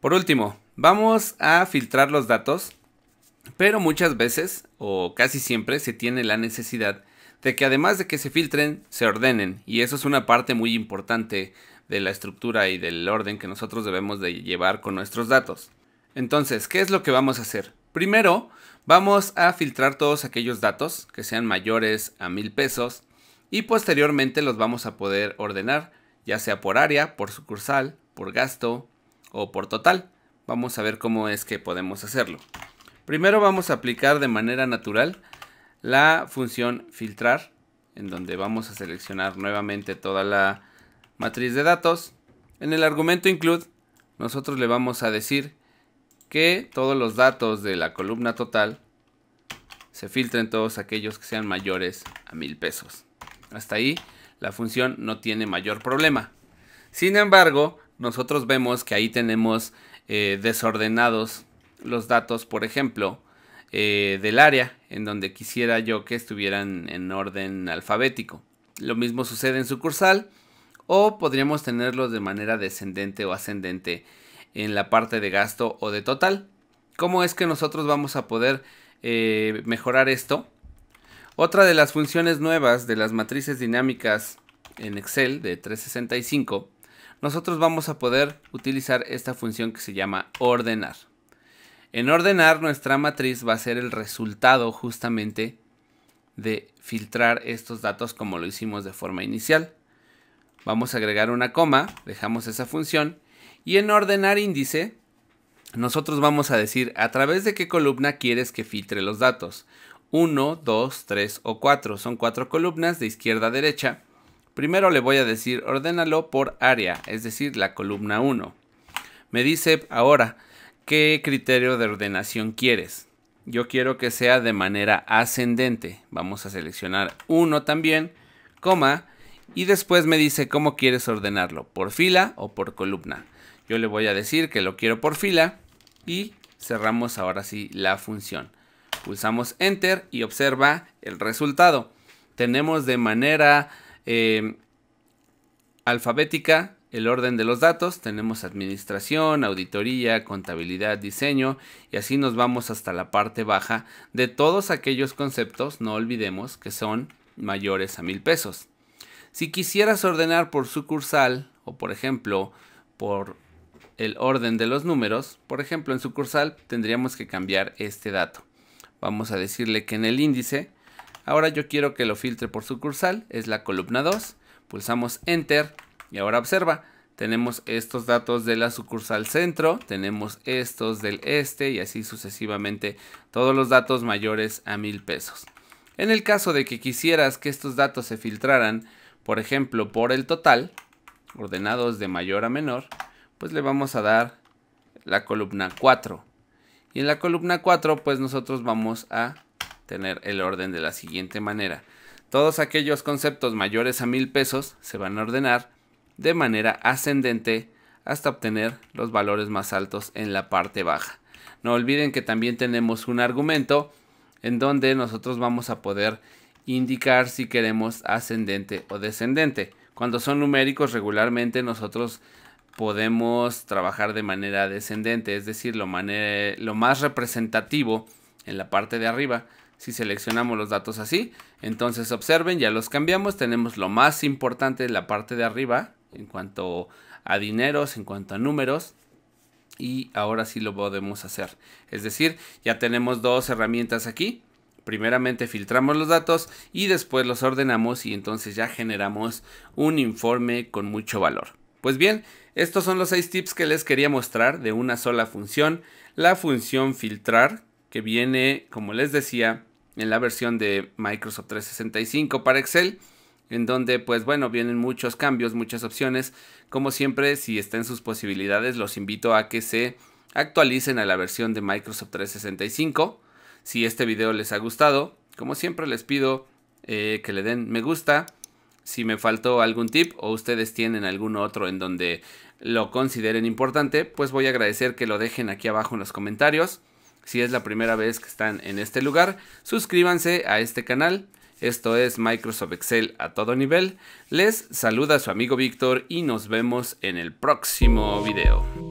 Por último, vamos a filtrar los datos, pero muchas veces, o casi siempre, se tiene la necesidad de que además de que se filtren, se ordenen. Y eso es una parte muy importante de la estructura y del orden que nosotros debemos de llevar con nuestros datos. Entonces, ¿qué es lo que vamos a hacer? Primero, vamos a filtrar todos aquellos datos que sean mayores a mil pesos y posteriormente los vamos a poder ordenar, ya sea por área, por sucursal, por gasto, o por total. Vamos a ver cómo es que podemos hacerlo. Primero vamos a aplicar de manera natural la función filtrar, en donde vamos a seleccionar nuevamente toda la matriz de datos. En el argumento include, nosotros le vamos a decir que todos los datos de la columna total se filtren todos aquellos que sean mayores a mil pesos. Hasta ahí la función no tiene mayor problema. Sin embargo, nosotros vemos que ahí tenemos eh, desordenados los datos, por ejemplo, eh, del área, en donde quisiera yo que estuvieran en orden alfabético. Lo mismo sucede en sucursal, o podríamos tenerlos de manera descendente o ascendente en la parte de gasto o de total. ¿Cómo es que nosotros vamos a poder eh, mejorar esto? Otra de las funciones nuevas de las matrices dinámicas en Excel de 365 nosotros vamos a poder utilizar esta función que se llama ordenar. En ordenar nuestra matriz va a ser el resultado justamente de filtrar estos datos como lo hicimos de forma inicial. Vamos a agregar una coma, dejamos esa función y en ordenar índice nosotros vamos a decir a través de qué columna quieres que filtre los datos. 1, 2, 3 o 4 son cuatro columnas de izquierda a derecha Primero le voy a decir ordénalo por área, es decir, la columna 1. Me dice ahora qué criterio de ordenación quieres. Yo quiero que sea de manera ascendente. Vamos a seleccionar 1 también, coma, y después me dice cómo quieres ordenarlo, por fila o por columna. Yo le voy a decir que lo quiero por fila y cerramos ahora sí la función. Pulsamos Enter y observa el resultado. Tenemos de manera Em, alfabética, el orden de los datos, tenemos administración, auditoría, contabilidad, diseño y así nos vamos hasta la parte baja de todos aquellos conceptos, no olvidemos que son mayores a mil pesos. Si quisieras ordenar por sucursal o por ejemplo por el orden de los números, por ejemplo en sucursal tendríamos que cambiar este dato. Vamos a decirle que en el índice Ahora yo quiero que lo filtre por sucursal, es la columna 2. Pulsamos Enter y ahora observa, tenemos estos datos de la sucursal centro, tenemos estos del este y así sucesivamente todos los datos mayores a mil pesos. En el caso de que quisieras que estos datos se filtraran, por ejemplo, por el total, ordenados de mayor a menor, pues le vamos a dar la columna 4. Y en la columna 4, pues nosotros vamos a tener el orden de la siguiente manera. Todos aquellos conceptos mayores a mil pesos se van a ordenar de manera ascendente hasta obtener los valores más altos en la parte baja. No olviden que también tenemos un argumento en donde nosotros vamos a poder indicar si queremos ascendente o descendente. Cuando son numéricos regularmente nosotros podemos trabajar de manera descendente, es decir, lo, lo más representativo en la parte de arriba si seleccionamos los datos así. Entonces observen, ya los cambiamos, tenemos lo más importante en la parte de arriba en cuanto a dineros, en cuanto a números. Y ahora sí lo podemos hacer. Es decir, ya tenemos dos herramientas aquí. Primeramente filtramos los datos y después los ordenamos y entonces ya generamos un informe con mucho valor. Pues bien, estos son los seis tips que les quería mostrar de una sola función. La función filtrar, que viene, como les decía, en la versión de Microsoft 365 para Excel, en donde pues bueno, vienen muchos cambios, muchas opciones. Como siempre, si está en sus posibilidades, los invito a que se actualicen a la versión de Microsoft 365. Si este video les ha gustado, como siempre les pido eh, que le den me gusta. Si me faltó algún tip o ustedes tienen algún otro en donde lo consideren importante, pues voy a agradecer que lo dejen aquí abajo en los comentarios. Si es la primera vez que están en este lugar, suscríbanse a este canal. Esto es Microsoft Excel a todo nivel. Les saluda su amigo Víctor y nos vemos en el próximo video.